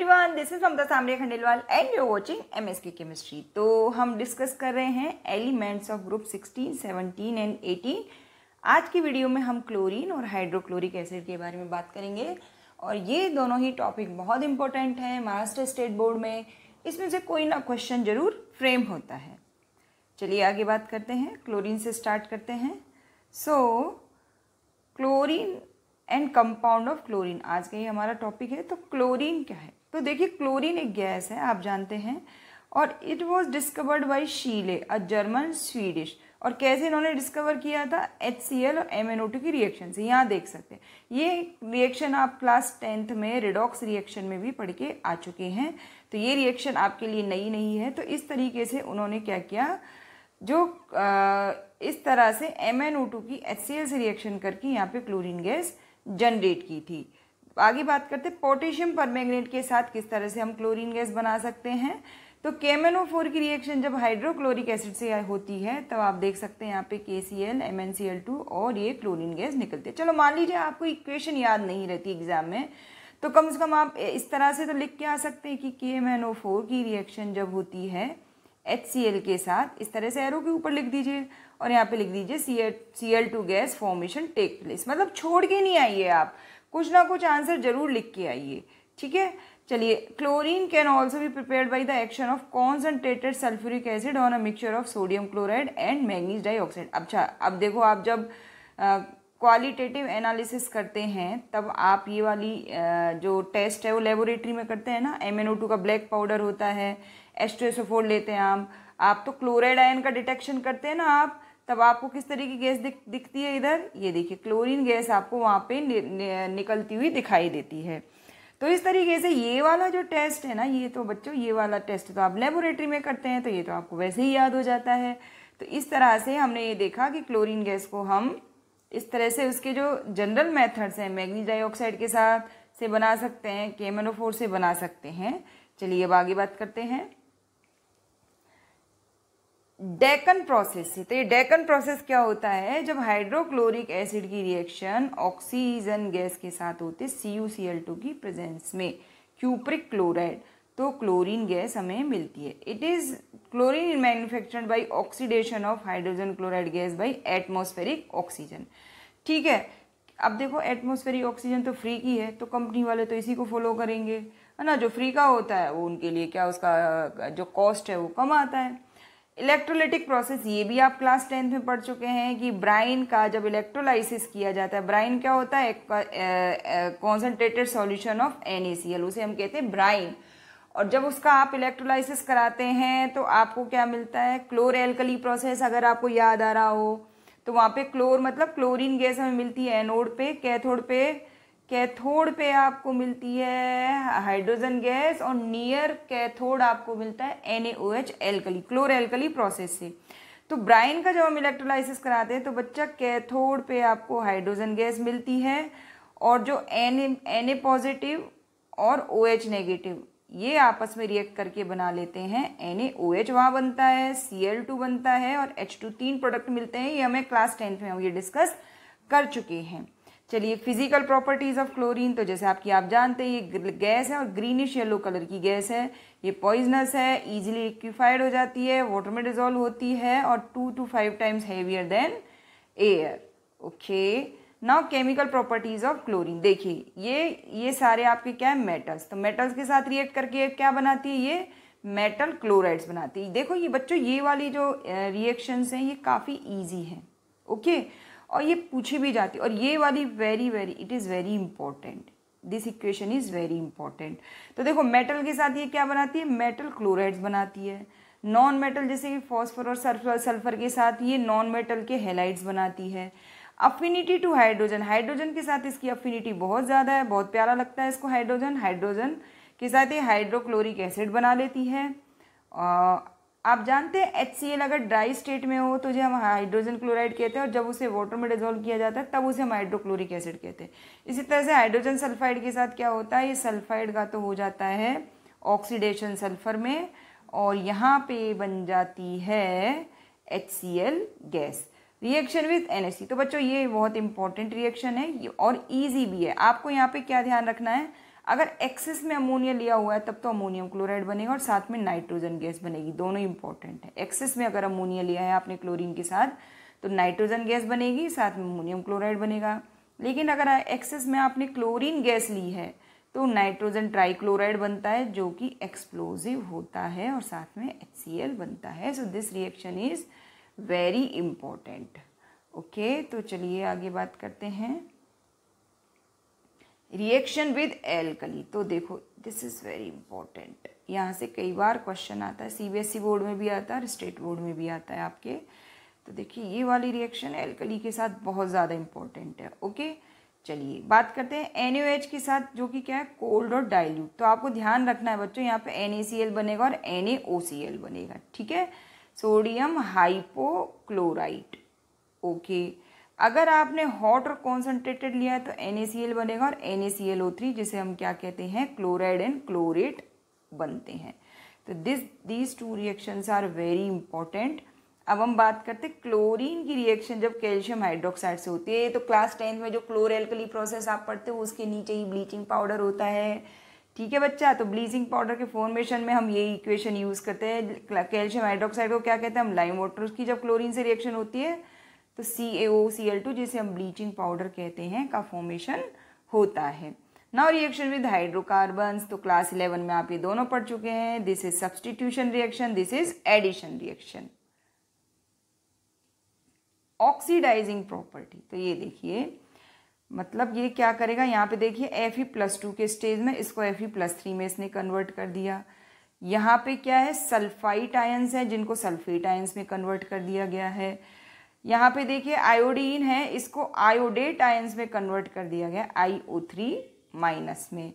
Everyone this is Mamta Samre Khandelwal and you watching M S chemistry तो हम discuss कर रहे हैं एलिमेंट्स ऑफ ग्रुप 16, 17 एंड 18 आज की वीडियो में हम क्लोरीन और हाइड्रोक्लोरिक एसिड के बारे में बात करेंगे और ये दोनों ही टॉपिक बहुत इंपॉर्टेंट है महाराष्ट्र स्टेट बोर्ड में इसमें से कोई ना क्वेश्चन जरूर फ्रेम होता है चलिए आगे बात करते हैं क्लोरीन से स्टार्ट करते हैं so chlorine and compound of chlorine आज का ये हमारा टॉपिक है तो क्लोरीन क्या है तो देखिए क्लोरीन एक गैस है आप जानते हैं और it was discovered by Scheele a German Swedish और कैसे इन्होंने डिस्कवर किया था एच सी एल और एम एन ओ टू की रिएक्शन से यहाँ देख सकते हैं ये रिएक्शन आप क्लास टेंथ में रिडॉक्स रिएक्शन में भी पढ़ के आ चुके हैं तो ये रिएक्शन आपके लिए नई नहीं है तो इस तरीके से उन्होंने क्या किया जो आ, इस तरह से एम एन ओ टू की एच सी एल से रिएक्शन करके यहाँ पे क्लोरीन गैस जनरेट की थी आगे बात करते हैं पोटेशियम परमैंगनेट के साथ किस तरह से हम क्लोरीन गैस बना सकते हैं तो केमेनो फोर की रिएक्शन जब हाइड्रोक्लोरिक एसिड से होती है तब आप देख सकते हैं यहाँ पे K C L M N C L two और ये क्लोरीन गैस निकलती है चलो मान लीजिए आपको इक्वेशन याद नहीं रहती एग्जाम में तो कम से कम आप इस तरह से तो लिख के आ सकते हैं कि K M N O four की रिएक्शन जब होती है एच सी एल के साथ इस तरह से एरो के ऊपर लिख दीजिए और यहाँ पे लिख दीजिए C C L two gas formation take place मतलब छोड़ के नहीं आइए आप कुछ ना कुछ आंसर जरूर लिख के आइए ठीक है चलिए क्लोरीन कैन ऑल्सो भी prepare by the action of concentrated sulphuric acid on a mixture of sodium chloride and manganese dioxide अच्छा अब देखो आप जब क्वालिटेटिव एनालिसिस करते हैं तब आप ये वाली uh, जो टेस्ट है वो लेबोरेटरी में करते हैं ना एम का ब्लैक पाउडर होता है एस्ट्रेसोफोर लेते हैं आप आप तो क्लोराइड आयन का डिटेक्शन करते हैं ना आप तब आपको किस तरह की गैस दिख, दिखती है इधर ये देखिए क्लोरीन गैस आपको वहाँ पे नि, नि, निकलती हुई दिखाई देती है तो इस तरीके से ये वाला जो टेस्ट है ना ये तो बच्चों ये वाला टेस्ट तो आप लेबोरेटरी में करते हैं तो ये तो आपको वैसे ही याद हो जाता है तो इस तरह से हमने ये देखा कि क्लोरीन गैस को हम इस तरह से उसके जो जनरल मेथड्स हैं मैग्नीज डाइऑक्साइड के साथ से बना सकते हैं केमेनोफोर से बना सकते हैं चलिए अब आगे बात करते हैं डेकन प्रोसेस से तो ये डेकन प्रोसेस क्या होता है जब हाइड्रोक्लोरिक एसिड की रिएक्शन ऑक्सीजन गैस के साथ होते C U C L two की प्रेजेंस में क्यूप्रिक क्लोराइड तो क्लोरीन गैस हमें मिलती है it is chlorine in manufactured by oxidation of hydrogen chloride gas by atmospheric oxygen ठीक है अब देखो एटमॉस्फेरिक ऑक्सीजन तो फ्री की है तो कंपनी वाले तो इसी को फॉलो करेंगे है ना जो फ्री का होता है वो उनके लिए क्या उसका जो कॉस्ट है वो कम आता है इलेक्ट्रोलिटिक प्रोसेस ये भी आप क्लास टेंथ में पढ़ चुके हैं कि ब्राइन का जब इलेक्ट्रोलाइसिस किया जाता है ब्राइन क्या होता है कॉन्सेंट्रेटेड सॉल्यूशन ऑफ एन उसे हम कहते हैं ब्राइन और जब उसका आप इलेक्ट्रोलाइसिस कराते हैं तो आपको क्या मिलता है क्लोर एल्कली प्रोसेस अगर आपको याद आ रहा हो तो वहाँ पे क्लोर मतलब क्लोरीन गैस हमें मिलती है एनोड पे कैथोड पे कैथोड पे आपको मिलती है हाइड्रोजन गैस और नियर कैथोड आपको मिलता है N A O H alkali chlor alkali process से तो ब्राइन का जब हम इलेक्ट्रोलाइसिस कराते हैं तो बच्चा कैथोड पे आपको हाइड्रोजन गैस मिलती है और जो एन एन ए पॉजिटिव और ओ एच नेगेटिव ये आपस में रिएक्ट करके बना लेते हैं एन ए ओ एच वहाँ बनता है सी एल टू बनता है और एच टू तीन प्रोडक्ट मिलते हैं ये हमें क्लास टेंथ में हम ये डिस्कस कर चुके हैं चलिए फिजिकल प्रॉपर्टीज ऑफ क्लोरीन तो जैसे आपकी आप जानते हैं ये गैस है और ग्रीनिश येलो कलर की गैस है ये पॉइजनस है इजीली लिक्विफाइड हो जाती है वाटर में डिजोल्व होती है और two two five times heavier than air okay now chemical properties of chlorine देखिए ये ये सारे आपके क्या है मेटल्स तो मेटल्स के साथ रिएक्ट करके क्या बनाती है ये मेटल क्लोराइड्स बनाती है देखो ये बच्चों ये वाली जो रिएक्शंस हैं ये काफ़ी ईजी हैं ओके okay? और ये पूछी भी जाती है और ये वाली very very it is very important this equation is very important तो देखो मेटल के साथ ये क्या बनाती है मेटल क्लोराइड्स बनाती है नॉन मेटल जैसे कि फॉस्फर और सल्फर सल्फर के साथ ये नॉन मेटल के हेलाइड्स बनाती है अफिनिटी टू हाइड्रोजन हाइड्रोजन के साथ इसकी अफिनिटी बहुत ज़्यादा है बहुत प्यारा लगता है इसको हाइड्रोजन हाइड्रोजन के साथ ये हाइड्रोक्लोरिक एसिड बना लेती है आप जानते हैं एच अगर ड्राई स्टेट में हो तो जो हम हाइड्रोजन क्लोराइड कहते हैं और जब उसे वाटर में डिजोल्व किया जाता है तब उसे हम हाइड्रोक्लोरिक एसिड कहते हैं इसी तरह से हाइड्रोजन सल्फाइड के साथ क्या होता है ये सल्फाइड का तो हो जाता है ऑक्सीडेशन सल्फर में और यहाँ पे बन जाती है H gas reaction with N तो बच्चों ये बहुत इंपॉर्टेंट रिएक्शन है और ईजी भी है आपको यहाँ पे क्या ध्यान रखना है अगर एक्सेस में अमोनिया लिया हुआ है तब तो अमोनियम क्लोराइड बनेगा और साथ में नाइट्रोजन गैस बनेगी दोनों इंपॉर्टेंट है एक्सेस में अगर अमोनिया लिया है आपने क्लोरीन के साथ तो नाइट्रोजन गैस बनेगी साथ में अमोनियम क्लोराइड बनेगा लेकिन अगर एक्सेस में आपने क्लोरीन गैस ली है तो नाइट्रोजन ट्राईक्लोराइड बनता है जो कि एक्सप्लोजिव होता है और साथ में एच बनता है so this reaction is very important okay तो चलिए आगे बात करते हैं रिएक्शन विद एलकली तो देखो दिस इज़ वेरी इंपॉर्टेंट यहाँ से कई बार क्वेश्चन आता है सीबीएसई बोर्ड e में भी आता है और स्टेट बोर्ड में भी आता है आपके तो देखिए ये वाली रिएक्शन एलकली के साथ बहुत ज़्यादा इंपॉर्टेंट है ओके चलिए बात करते हैं एन ओ एच के साथ जो कि क्या है कोल्ड और डाइल्यूट तो आपको ध्यान रखना है बच्चों यहाँ पे एन ए सी एल बनेगा और N A O C L बनेगा ठीक है सोडियम हाइपोक्लोराइट ओके okay. अगर आपने हॉट और कॉन्सेंट्रेटेड लिया है तो एन बनेगा और एन जिसे हम क्या कहते हैं क्लोराइड एंड क्लोरेट बनते हैं तो this these two reactions are very important अब हम बात करते हैं क्लोरीन की रिएक्शन जब कैल्शियम हाइड्रोक्साइड से होती है तो क्लास टेंथ में जो क्लोर प्रोसेस आप पढ़ते हो उसके नीचे ही ब्लीचिंग पाउडर होता है ठीक है बच्चा तो ब्लीचिंग पाउडर के फॉर्मेशन में हम यही इक्वेशन यूज़ करते हैं कैल्शियम हाइड्रोक्साइड को क्या कहते हैं हम लाइम वाटर की जब क्लोरीन से रिएक्शन होती है तो सी ए ओ सी एल टू जिसे हम ब्लीचिंग पाउडर कहते हैं का फॉर्मेशन होता है नाउ रिएक्शन विद हाइड्रोकार्बन्स तो क्लास इलेवन में आप ये दोनों पढ़ चुके हैं this is substitution reaction this is addition reaction oxidising property तो ये देखिए मतलब ये क्या करेगा यहाँ पे देखिए एफ ई प्लस टू के स्टेज में इसको एफ ई प्लस थ्री में इसने कन्वर्ट कर दिया यहाँ पे क्या है सल्फाइट आयंस है जिनको सल्फेट आयंस में कन्वर्ट कर दिया गया है यहाँ पे देखिए आयोडीन है इसको आयोडेट आयंस में कन्वर्ट कर दिया गया आई ओ थ्री माइनस में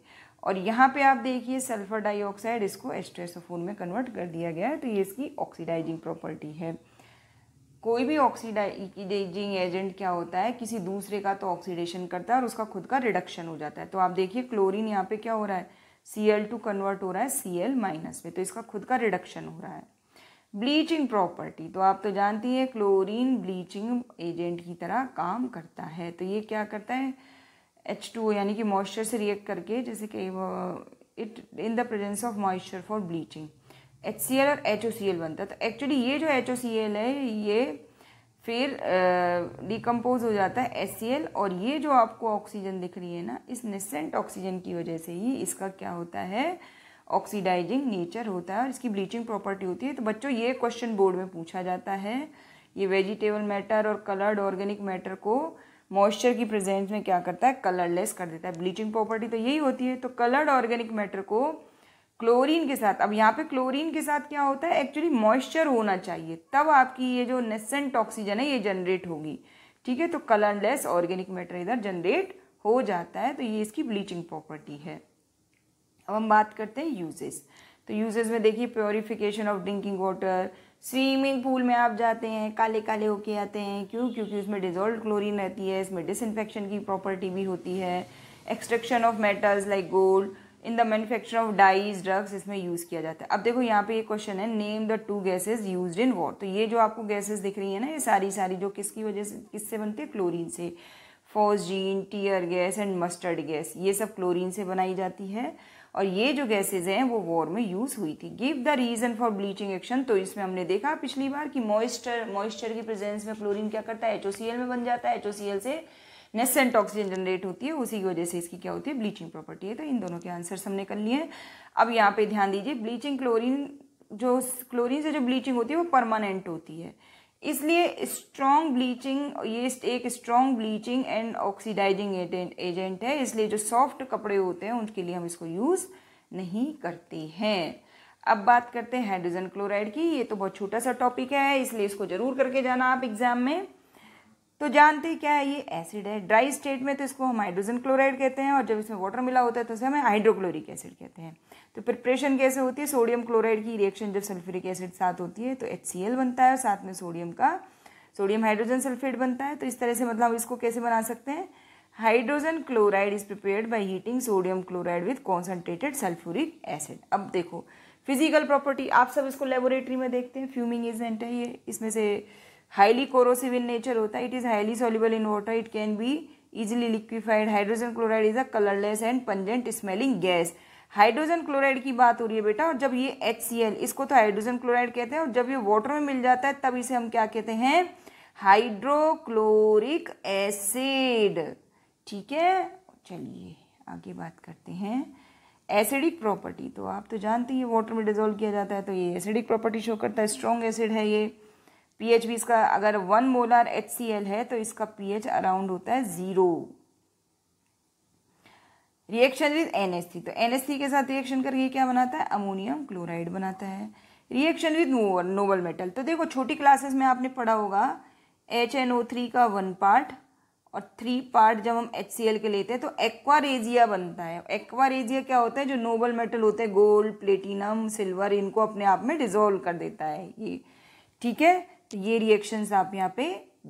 और यहाँ पे आप देखिए सल्फर डाइऑक्साइड इसको एस्ट्रेसोफोन में कन्वर्ट कर दिया गया है तो ये इसकी ऑक्सीडाइजिंग प्रॉपर्टी है कोई भी ऑक्सीडाइजिंग एजेंट क्या होता है किसी दूसरे का तो ऑक्सीडेशन करता है और उसका खुद का रिडक्शन हो जाता है तो आप देखिए क्लोरीन यहाँ पे क्या हो रहा है सी एल टू कन्वर्ट हो रहा है सी एल माइनस में तो इसका खुद का रिडक्शन हो रहा है ब्लीचिंग प्रॉपर्टी तो आप तो जानती हैं क्लोरीन ब्लीचिंग एजेंट की तरह काम करता है तो ये क्या करता है एच टू यानी कि मॉइस्चर से रिएक्ट करके जैसे कि it in the presence of moisture for bleaching H C L और एच ओ सी एल बनता है तो एक्चुअली ये जो एच ओ सी एल है ये फिर डिकम्पोज uh, हो जाता है एस सी एल और ये जो आपको ऑक्सीजन दिख रही है ना इस नेसेंट ऑक्सीजन की वजह से ही इसका क्या होता है ऑक्सीडाइजिंग नेचर होता है और इसकी ब्लीचिंग प्रॉपर्टी होती है तो बच्चों ये क्वेश्चन बोर्ड में पूछा जाता है ये वेजिटेबल मैटर और कलर्ड ऑर्गेनिक मैटर को मॉइस्चर की प्रेजेंस में क्या करता है कलरलेस कर देता है ब्लीचिंग प्रॉपर्टी तो यही होती है तो कलर्ड ऑर्गेनिक मैटर को क्लोरीन के साथ अब यहाँ पे क्लोरीन के साथ क्या होता है एक्चुअली मॉइस्चर होना चाहिए तब आपकी ये जो नेसेंट ऑक्सीजन है ये जनरेट होगी ठीक है तो कलरलेस ऑर्गेनिक मैटर इधर जनरेट हो जाता है तो ये इसकी ब्लीचिंग प्रॉपर्टी है अब हम बात करते हैं यूजेस तो यूजेस में देखिए purification of drinking water swimming pool में आप जाते हैं काले काले होके आते हैं क्यों क्योंकि उसमें डिजोल्व क्लोरीन रहती है इसमें डिसइनफेक्शन की प्रॉपर्टी भी होती है extraction of metals like gold in the manufacture of dyes drugs इसमें यूज़ किया जाता है अब देखो यहाँ पे ये क्वेश्चन है name the two gases use in war तो ये जो आपको गैसेज दिख रही है ना ये सारी सारी जो किसकी वजह से किससे बनती है क्लोरीन से phosgene tear gas and mustard gas ये सब क्लोरीन से बनाई जाती है और ये जो गैसेज हैं वो वॉर में यूज़ हुई थी give the reason for bleaching action तो इसमें हमने देखा पिछली बार कि मॉइस्चर मॉइस्चर की प्रेजेंस में क्लोरीन क्या करता है एच में बन जाता है एच से नेसेंट ऑक्सीजन जनरेट होती है उसी की वजह से इसकी क्या होती है ब्लीचिंग प्रॉपर्टी है तो इन दोनों के आंसर्स हमने कर लिए अब यहाँ पे ध्यान दीजिए ब्लीचिंग क्लोरीन जो क्लोरीन से जो ब्लीचिंग होती है वो परमानेंट होती है इसलिए स्ट्रॉन्ग ब्लीचिंग ये एक strong bleaching and oxidising agent है इसलिए जो सॉफ्ट कपड़े होते हैं उनके लिए हम इसको यूज़ नहीं करते हैं अब बात करते हैं हाइड्रोजन क्लोराइड की ये तो बहुत छोटा सा टॉपिक है इसलिए इसको जरूर करके जाना आप एग्जाम में तो जानते क्या है ये एसिड है ड्राई स्टेट में तो इसको हम हाइड्रोजन क्लोराइड कहते हैं और जब इसमें वाटर मिला होता है तो उसे हमें हाइड्रोक्लोरिक एसिड कहते हैं तो प्रिपरेशन कैसे होती है सोडियम क्लोराइड की रिएक्शन जब सल्फ्यूरिक एसिड साथ होती है तो एच बनता है और साथ में सोडियम का सोडियम हाइड्रोजन सल्फेट बनता है तो इस तरह से मतलब हम इसको कैसे बना सकते हैं hydrogen chloride is prepared by heating sodium chloride with concentrated sulphuric acid अब देखो फिजिकल प्रॉपर्टी आप सब इसको लेबोरेटरी में देखते हैं फ्यूमिंग एजेंट है ये इसमें से कोरोसिव इन नेचर होता है it is highly soluble in water it can be easily liquefied hydrogen chloride is a colourless and pungent smelling gas hydrogen chloride की बात हो रही है बेटा और जब ये एच सी एल इसको तो हाइड्रोजन क्लोराइड कहते हैं और जब ये वाटर में मिल जाता है तब इसे हम क्या कहते हैं हाइड्रोक्लोरिक एसिड ठीक है चलिए आगे बात करते हैं एसिडिक प्रॉपर्टी तो आप तो जानते ही वाटर में डिजोल्व किया जाता है तो ये एसिडिक प्रॉपर्टी शो करता है स्ट्रॉन्ग एसिड है ये पीएच भी इसका अगर वन मोलर एच है तो इसका पीएच अराउंड होता है ज़ीरो रिएक्शन विद एनएससी तो एनएससी के साथ रिएक्शन करके क्या बनाता है अमोनियम क्लोराइड बनाता है रिएक्शन विद नोबल मेटल तो देखो छोटी क्लासेस में आपने पढ़ा होगा एच एन ओ थ्री का वन पार्ट और थ्री पार्ट जब हम एच सी एल के लेते हैं तो एक्वारेजिया बनता है एक्वारेजिया क्या होता है जो नोबल मेटल होते हैं गोल्ड प्लेटिनम सिल्वर इनको अपने आप में डिजोल्व कर देता है ये ठीक है तो ये रिएक्शंस आप यहाँ पे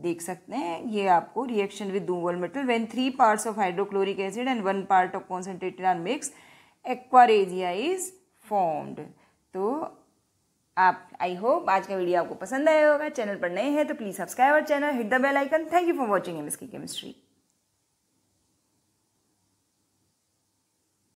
देख सकते हैं ये आपको reaction with dual metal when three parts of hydrochloric acid and one part of concentrated are mix aqua regia is formed तो आप आई होप आज का वीडियो आपको पसंद आया होगा चैनल पर नए हैं तो प्लीज़ सब्सक्राइब और channel hit the bell icon thank you for watching एम इसकी केमिस्ट्री